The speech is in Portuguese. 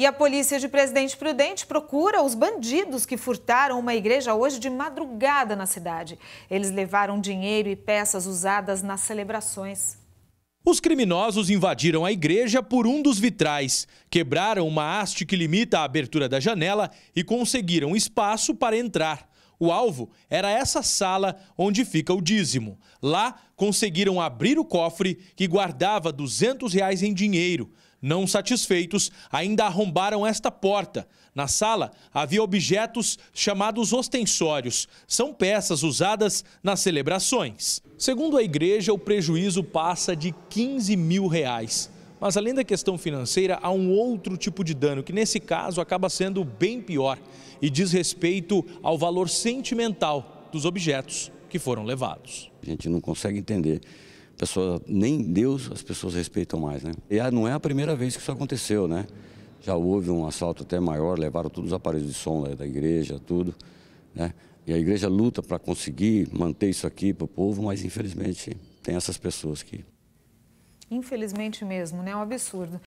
E a polícia de Presidente Prudente procura os bandidos que furtaram uma igreja hoje de madrugada na cidade. Eles levaram dinheiro e peças usadas nas celebrações. Os criminosos invadiram a igreja por um dos vitrais, quebraram uma haste que limita a abertura da janela e conseguiram espaço para entrar. O alvo era essa sala onde fica o dízimo. Lá conseguiram abrir o cofre que guardava 200 reais em dinheiro. Não satisfeitos, ainda arrombaram esta porta. Na sala havia objetos chamados ostensórios. São peças usadas nas celebrações. Segundo a igreja, o prejuízo passa de 15 mil reais. Mas além da questão financeira, há um outro tipo de dano que nesse caso acaba sendo bem pior e diz respeito ao valor sentimental dos objetos que foram levados. A gente não consegue entender. Pessoa, nem Deus as pessoas respeitam mais, né? E não é a primeira vez que isso aconteceu, né? Já houve um assalto até maior, levaram todos os aparelhos de som da igreja, tudo, né? E a igreja luta para conseguir manter isso aqui para o povo, mas infelizmente tem essas pessoas que Infelizmente mesmo, né? É um absurdo.